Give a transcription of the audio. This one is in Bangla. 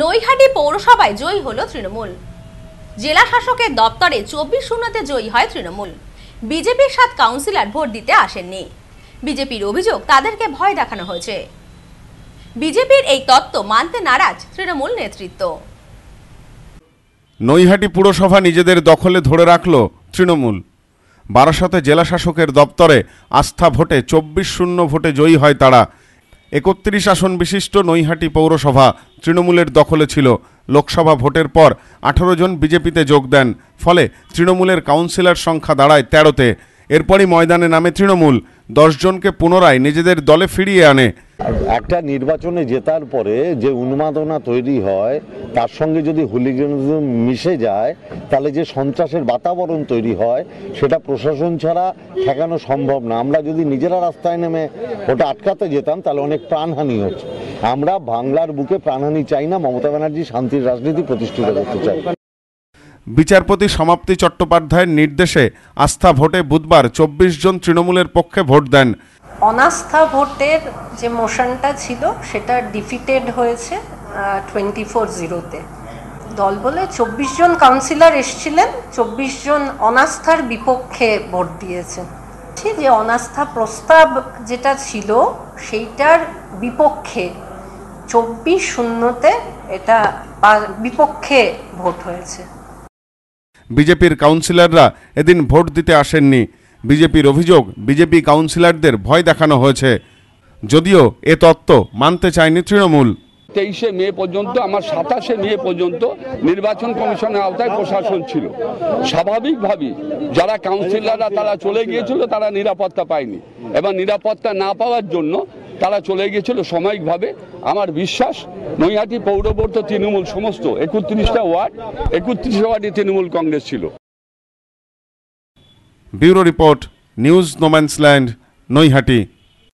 নৈহাটি পৌরসভায় জয়ী হল তৃণমূল জেলা শাসকের দপ্তরে চব্বিশ শূন্যতে জয়ী হয় তৃণমূল বিজেপির সাত কাউন্সিলর ভোট দিতে আসেননি বিজেপির অভিযোগ তাদেরকে ভয় দেখানো হয়েছে বিজেপির এই তত্ত্ব মানতে নারাজ তৃণমূল নেতৃত্ব নৈহাটি পুরসভা নিজেদের দখলে ধরে রাখল তৃণমূল বারাসতে জেলা শাসকের দপ্তরে আস্থা ভোটে চব্বিশ শূন্য ভোটে জয়ী হয় তারা একত্রিশ আসন বিশিষ্ট নৈহাটি পৌরসভা তৃণমূলের দখলে ছিল লোকসভা ভোটের পর আঠারো জন বিজেপিতে যোগ দেন ফলে তৃণমূলের কাউন্সিলর সংখ্যা দাঁড়ায় তেরোতে এরপরই ময়দানে নামে তৃণমূল দশজনকে পুনরায় নিজেদের দলে ফিরিয়ে আনে একটা নির্বাচনে জেতার পরে যে উন্মাদনা তৈরি হয় তার সঙ্গে যদি হুলিগানিজম মিশে যায় তাহলে যে সন্ত্রাসের বাতাবরণ তৈরি হয় সেটা প্রশাসন ছাড়া ঠেকানো সম্ভব না আমরা যদি নিজেরা রাস্তায় নেমে ওটা আটকাতে যেতাম তাহলে অনেক প্রাণহানি হচ্ছে আমরা বাংলার বুকে প্রাণহানি চাই না মমতা ব্যানার্জি শান্তির রাজনীতি প্রতিষ্ঠিত করতে চাই বিচারপতি সমাপ্তি চট্টোপাধ্যায়ের নির্দেশে আস্থা ভোটে বুধবার চব্বিশ জন তৃণমূলের পক্ষে ভোট দেন অনাস্থা ভোটের যে মোশনটা ছিল সেটা ডিফিটেড হয়েছে টোয়েন্টি ফোর জিরোতে দল বলে চব্বিশ জন কাউন্সিলর এসছিলেন চব্বিশ জন অনাস্থার বিপক্ষে ভোট দিয়েছেন যে অনাস্থা প্রস্তাব যেটা ছিল সেইটার বিপক্ষে চব্বিশ শূন্যতে এটা বিপক্ষে ভোট হয়েছে বিজেপির কাউন্সিলররা এদিন ভোট দিতে আসেননি বিজেপির অভিযোগ বিজেপি কাউন্সিলরদের ভয় দেখানো হয়েছে যদিও এ তত্ত্ব মানতে চায়নি তৃণমূল তেইশে মে পর্যন্ত আমার সাতাশে মে পর্যন্ত নির্বাচন কমিশনের আওতায় প্রশাসন ছিল স্বাভাবিকভাবেই যারা কাউন্সিলররা তারা চলে গিয়েছিল তারা নিরাপত্তা পায়নি এবং নিরাপত্তা না পাওয়ার জন্য তারা চলে গিয়েছিল সাময়িকভাবে আমার বিশ্বাস নৈহাটি পৌরবর্ত তৃণমূল সমস্ত একত্রিশটা ওয়ার্ড একত্রিশ ওয়ার্ডে তৃণমূল কংগ্রেস ছিল bureau report news no man's land Naihati